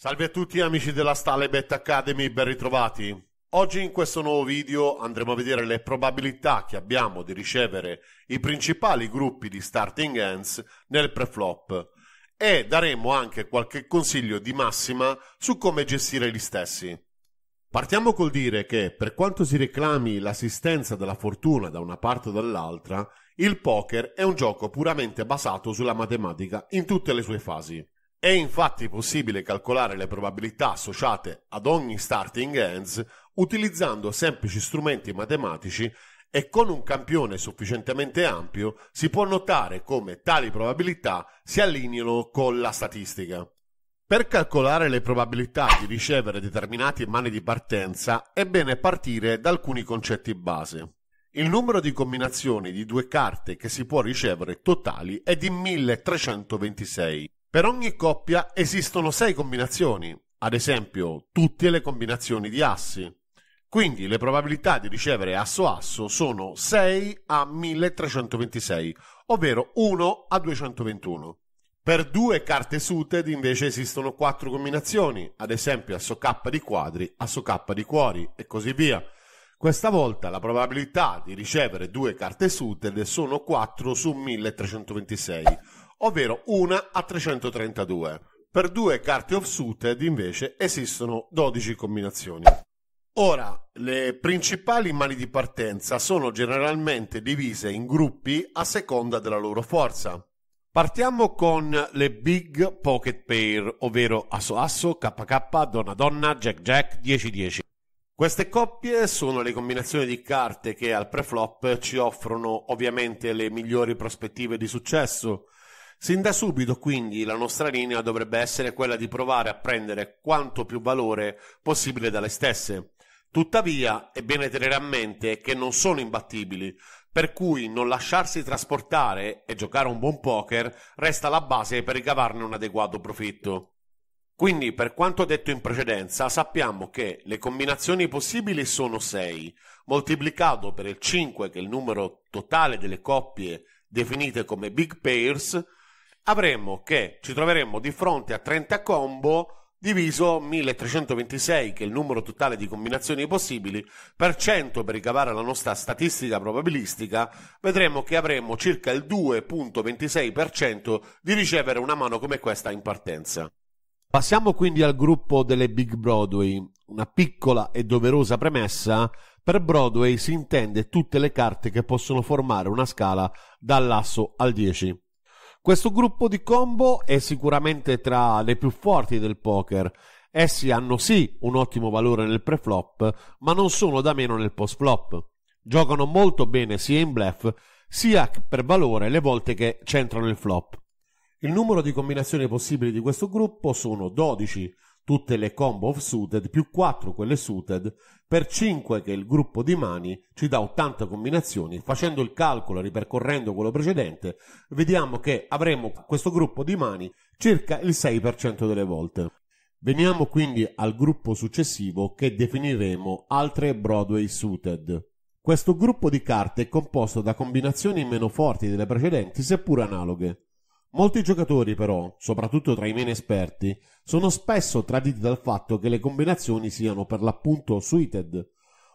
Salve a tutti amici della Stale Bet Academy, ben ritrovati. Oggi in questo nuovo video andremo a vedere le probabilità che abbiamo di ricevere i principali gruppi di starting hands nel preflop e daremo anche qualche consiglio di massima su come gestire gli stessi. Partiamo col dire che per quanto si reclami l'assistenza della fortuna da una parte o dall'altra, il poker è un gioco puramente basato sulla matematica in tutte le sue fasi. È infatti possibile calcolare le probabilità associate ad ogni starting hands utilizzando semplici strumenti matematici e con un campione sufficientemente ampio si può notare come tali probabilità si allineano con la statistica. Per calcolare le probabilità di ricevere determinati mani di partenza è bene partire da alcuni concetti base. Il numero di combinazioni di due carte che si può ricevere totali è di 1326 per ogni coppia esistono sei combinazioni, ad esempio tutte le combinazioni di assi. Quindi le probabilità di ricevere asso-asso sono 6 a 1326, ovvero 1 a 221. Per due carte suited invece esistono quattro combinazioni, ad esempio asso K di quadri, asso K di cuori e così via. Questa volta la probabilità di ricevere due carte suited sono 4 su 1326, ovvero una a 332. Per due carte off-suited invece esistono 12 combinazioni. Ora, le principali mani di partenza sono generalmente divise in gruppi a seconda della loro forza. Partiamo con le big pocket pair, ovvero asso asso, KK, donna donna, jack jack, 10-10. Queste coppie sono le combinazioni di carte che al preflop ci offrono ovviamente le migliori prospettive di successo. Sin da subito quindi la nostra linea dovrebbe essere quella di provare a prendere quanto più valore possibile dalle stesse. Tuttavia è bene tenere a mente che non sono imbattibili, per cui non lasciarsi trasportare e giocare un buon poker resta la base per ricavarne un adeguato profitto. Quindi, per quanto detto in precedenza, sappiamo che le combinazioni possibili sono 6, moltiplicato per il 5, che è il numero totale delle coppie definite come big pairs, avremo che ci troveremmo di fronte a 30 combo diviso 1326, che è il numero totale di combinazioni possibili, per 100 per ricavare la nostra statistica probabilistica, vedremo che avremo circa il 2.26% di ricevere una mano come questa in partenza. Passiamo quindi al gruppo delle Big Broadway. Una piccola e doverosa premessa, per Broadway si intende tutte le carte che possono formare una scala dall'asso al 10. Questo gruppo di combo è sicuramente tra le più forti del poker. Essi hanno sì un ottimo valore nel pre-flop, ma non sono da meno nel post-flop. Giocano molto bene sia in bluff sia per valore le volte che centrano il flop. Il numero di combinazioni possibili di questo gruppo sono 12, tutte le combo of suited più 4 quelle suited per 5 che il gruppo di mani ci dà 80 combinazioni facendo il calcolo ripercorrendo quello precedente vediamo che avremo questo gruppo di mani circa il 6% delle volte veniamo quindi al gruppo successivo che definiremo altre Broadway suited questo gruppo di carte è composto da combinazioni meno forti delle precedenti seppur analoghe Molti giocatori però, soprattutto tra i meno esperti, sono spesso traditi dal fatto che le combinazioni siano per l'appunto suited.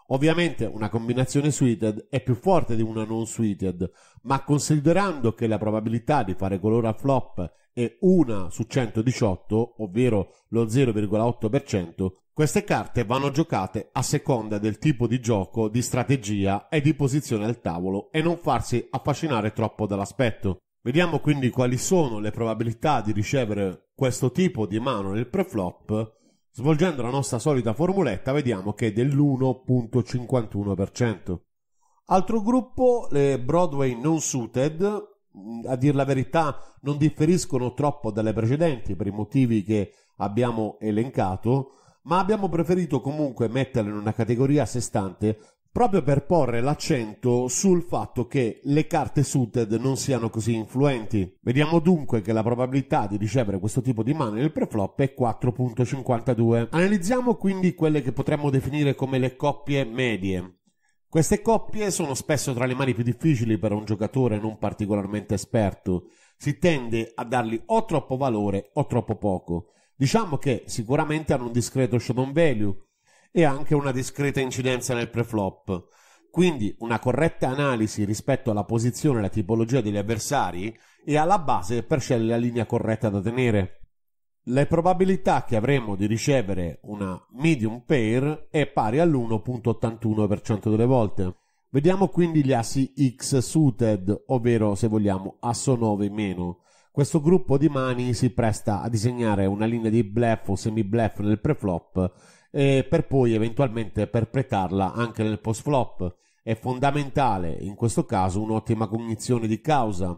Ovviamente una combinazione suited è più forte di una non suited, ma considerando che la probabilità di fare colore a flop è 1 su 118, ovvero lo 0,8%, queste carte vanno giocate a seconda del tipo di gioco, di strategia e di posizione al tavolo e non farsi affascinare troppo dall'aspetto. Vediamo quindi quali sono le probabilità di ricevere questo tipo di mano nel preflop. Svolgendo la nostra solita formuletta vediamo che è dell'1.51%. Altro gruppo, le Broadway non suited, mm, a dir la verità non differiscono troppo dalle precedenti per i motivi che abbiamo elencato, ma abbiamo preferito comunque metterle in una categoria a sé stante proprio per porre l'accento sul fatto che le carte suited non siano così influenti. Vediamo dunque che la probabilità di ricevere questo tipo di mano nel preflop è 4.52. Analizziamo quindi quelle che potremmo definire come le coppie medie. Queste coppie sono spesso tra le mani più difficili per un giocatore non particolarmente esperto. Si tende a dargli o troppo valore o troppo poco. Diciamo che sicuramente hanno un discreto showdown value, e anche una discreta incidenza nel preflop. Quindi una corretta analisi rispetto alla posizione e alla tipologia degli avversari è alla base per scegliere la linea corretta da tenere. Le probabilità che avremo di ricevere una medium pair è pari all'1.81% delle volte. Vediamo quindi gli assi X suited, ovvero se vogliamo asso 9 meno. Questo gruppo di mani si presta a disegnare una linea di bluff o semi-bluff nel preflop eh, per poi eventualmente perpetrarla anche nel post flop. È fondamentale in questo caso un'ottima cognizione di causa.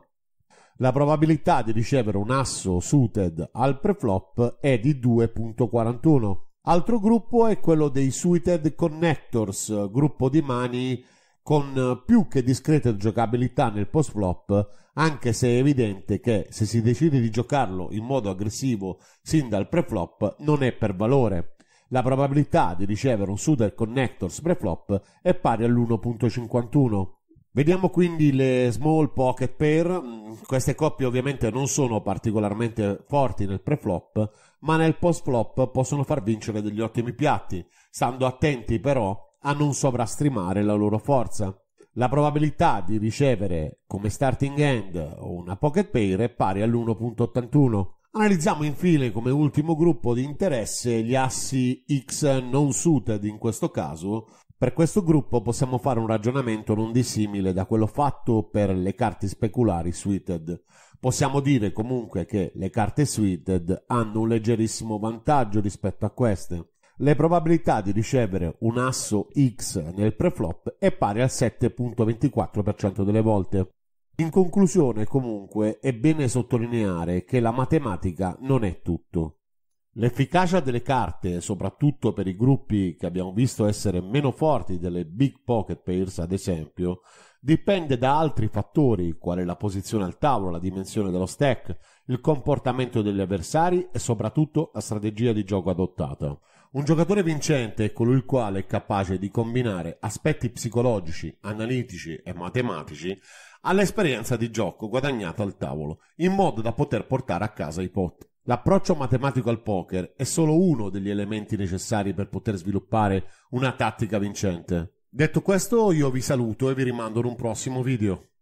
La probabilità di ricevere un asso suited al preflop è di 2.41. Altro gruppo è quello dei suited connectors, gruppo di mani con più che discreta giocabilità nel post flop, anche se è evidente che se si decide di giocarlo in modo aggressivo sin dal preflop non è per valore. La probabilità di ricevere un Suder Connectors Flop è pari all'1.51. Vediamo quindi le small pocket pair, mm, queste coppie ovviamente non sono particolarmente forti nel pre-flop, ma nel post flop possono far vincere degli ottimi piatti, stando attenti però a non sovrastimare la loro forza. La probabilità di ricevere come starting hand una pocket pair è pari all'1.81. Analizziamo infine come ultimo gruppo di interesse gli assi X non suited in questo caso. Per questo gruppo possiamo fare un ragionamento non dissimile da quello fatto per le carte speculari suited. Possiamo dire comunque che le carte suited hanno un leggerissimo vantaggio rispetto a queste. Le probabilità di ricevere un asso X nel preflop è pari al 7.24% delle volte. In conclusione, comunque, è bene sottolineare che la matematica non è tutto. L'efficacia delle carte, soprattutto per i gruppi che abbiamo visto essere meno forti delle big pocket pairs, ad esempio, dipende da altri fattori, quali la posizione al tavolo, la dimensione dello stack, il comportamento degli avversari e soprattutto la strategia di gioco adottata. Un giocatore vincente è colui il quale è capace di combinare aspetti psicologici, analitici e matematici all'esperienza di gioco guadagnata al tavolo, in modo da poter portare a casa i pot. L'approccio matematico al poker è solo uno degli elementi necessari per poter sviluppare una tattica vincente. Detto questo, io vi saluto e vi rimando ad un prossimo video.